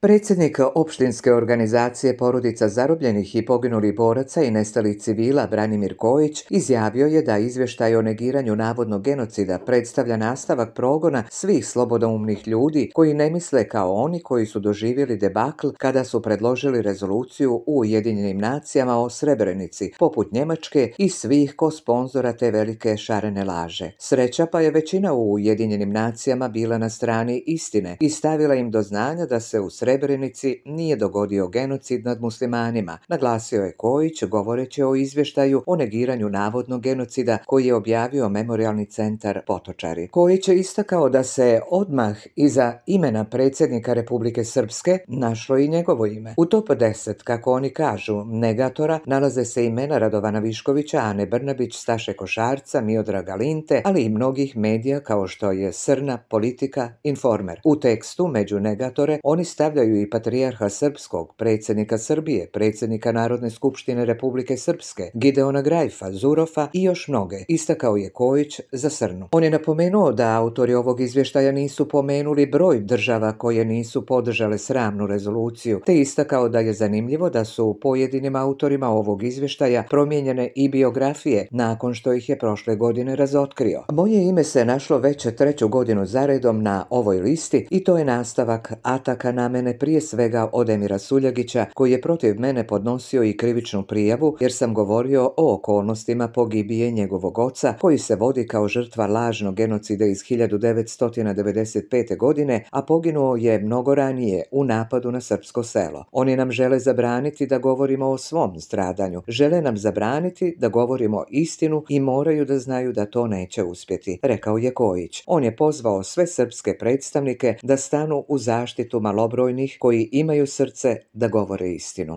Predsjednik opštinske organizacije porodica zarobljenih i poginulih boraca i nestalih civila Branimir Kojić izjavio je da izvještaj o negiranju navodnog genocida predstavlja nastavak progona svih slobodoumnih ljudi koji ne misle kao oni koji su doživjeli debakl kada su predložili rezoluciju u Ujedinjenim nacijama o Srebrenici, poput Njemačke i svih ko sponzora te velike šarene laže. Sreća pa je većina u Ujedinjenim nacijama bila na strani istine i stavila im do znanja da se u Srebrenici Srebrenici nije dogodio genocid nad muslimanima, naglasio je Kojić govoreći o izvještaju o negiranju navodnog genocida koji je objavio Memorialni centar Potočari. Kojić je istakao da se odmah iza imena predsjednika Republike Srpske našlo i njegovo ime. U top 10, kako oni kažu, negatora nalaze se imena Radovana Viškovića, Ane Brnabić, Staše Košarca, Miodra Linte, ali i mnogih medija kao što je Srna, Politika, Informer. U tekstu među negatore oni stavljaju i patrijarha Srpskog, predsjednika Srbije, predsjednika Narodne skupštine Republike Srpske, Gideona Grajfa, Zurofa i još mnoge, istakao je Kojić za Srnu. On je napomenuo da autori ovog izvještaja nisu pomenuli broj država koje nisu podržale sramnu rezoluciju, te istakao da je zanimljivo da su pojedinim autorima ovog izvještaja promijenjene i biografije nakon što ih je prošle godine razotkrio. Moje ime se našlo već treću godinu zaredom na ovoj listi i to je nastavak ataka na mene prije svega Emira Suljagića koji je protiv mene podnosio i krivičnu prijavu jer sam govorio o okolnostima pogibije njegovog oca koji se vodi kao žrtva lažnog genocida iz 1995. godine, a poginuo je mnogo ranije u napadu na srpsko selo. Oni nam žele zabraniti da govorimo o svom stradanju, žele nam zabraniti da govorimo istinu i moraju da znaju da to neće uspjeti, rekao je Kojić. On je pozvao sve srpske predstavnike da stanu u zaštitu malobrojnih onih koji imaju srce da govore istinu.